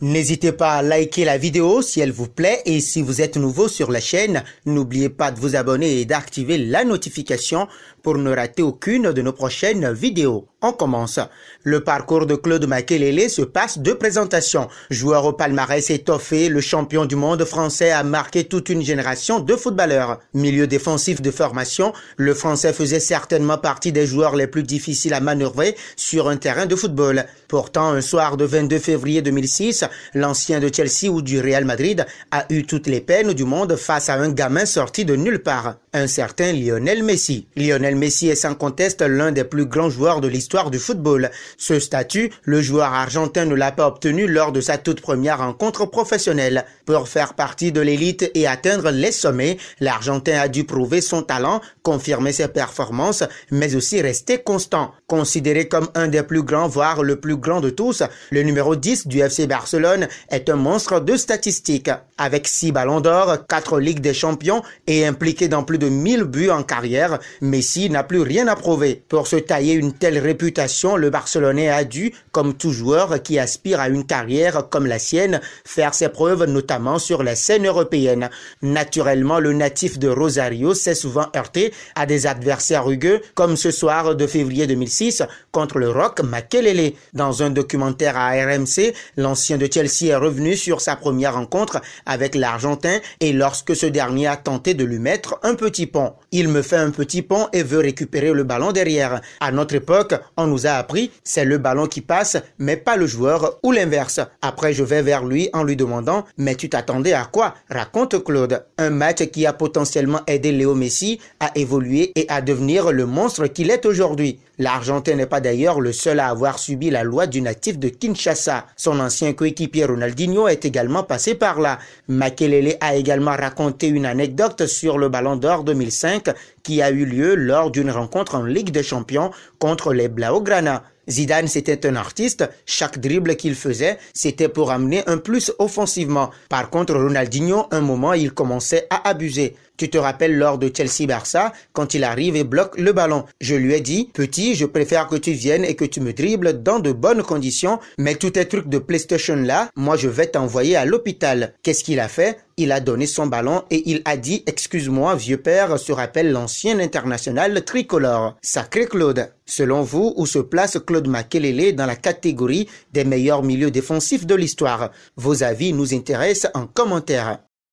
N'hésitez pas à liker la vidéo si elle vous plaît et si vous êtes nouveau sur la chaîne, n'oubliez pas de vous abonner et d'activer la notification pour ne rater aucune de nos prochaines vidéos. On commence. Le parcours de Claude Makelele se passe de présentation. Joueur au palmarès étoffé, le champion du monde français a marqué toute une génération de footballeurs. Milieu défensif de formation, le français faisait certainement partie des joueurs les plus difficiles à manœuvrer sur un terrain de football. Pourtant, un soir de 22 février 2006, l'ancien de Chelsea ou du Real Madrid, a eu toutes les peines du monde face à un gamin sorti de nulle part, un certain Lionel Messi. Lionel Messi est sans conteste l'un des plus grands joueurs de l'histoire du football. Ce statut, le joueur argentin ne l'a pas obtenu lors de sa toute première rencontre professionnelle. Pour faire partie de l'élite et atteindre les sommets, l'Argentin a dû prouver son talent, confirmer ses performances, mais aussi rester constant. Considéré comme un des plus grands, voire le plus grand de tous, le numéro 10 du FC Barcelone est un monstre de statistiques. Avec 6 ballons d'or, 4 Ligues des champions et impliqué dans plus de 1000 buts en carrière, Messi n'a plus rien à prouver. Pour se tailler une telle réputation, le Barcelonais a dû, comme tout joueur qui aspire à une carrière comme la sienne, faire ses preuves notamment sur la scène européenne. Naturellement, le natif de Rosario s'est souvent heurté à des adversaires rugueux, comme ce soir de février 2006 contre le Rock Makelele. Dans un documentaire à RMC, l'ancien de Chelsea est revenu sur sa première rencontre avec l'Argentin et lorsque ce dernier a tenté de lui mettre un petit pont. Il me fait un petit pont et veut récupérer le ballon derrière. À notre époque, on nous a appris, c'est le ballon qui passe, mais pas le joueur ou l'inverse. Après, je vais vers lui en lui demandant, mais tu t'attendais à quoi? Raconte Claude. Un match qui a potentiellement aidé Léo Messi à évoluer et à devenir le monstre qu'il est aujourd'hui. L'Argentin n'est pas d'ailleurs le seul à avoir subi la loi du natif de Kinshasa. Son ancien coéquipier l'équipier Ronaldinho est également passé par là. Makelele a également raconté une anecdote sur le Ballon d'Or 2005 qui a eu lieu lors d'une rencontre en Ligue des Champions contre les Blaugrana. Zidane, c'était un artiste. Chaque dribble qu'il faisait, c'était pour amener un plus offensivement. Par contre, Ronaldinho, un moment, il commençait à abuser. Tu te rappelles lors de Chelsea-Barça, quand il arrive et bloque le ballon. Je lui ai dit, petit, je préfère que tu viennes et que tu me dribbles dans de bonnes conditions, mais tous tes trucs de PlayStation là, moi je vais t'envoyer à l'hôpital. Qu'est-ce qu'il a fait? Il a donné son ballon et il a dit Excuse-moi, vieux père, se rappelle l'ancien international tricolore. Sacré Claude. Selon vous, où se place Claude Makelele dans la catégorie des meilleurs milieux défensifs de l'histoire Vos avis nous intéressent en commentaire.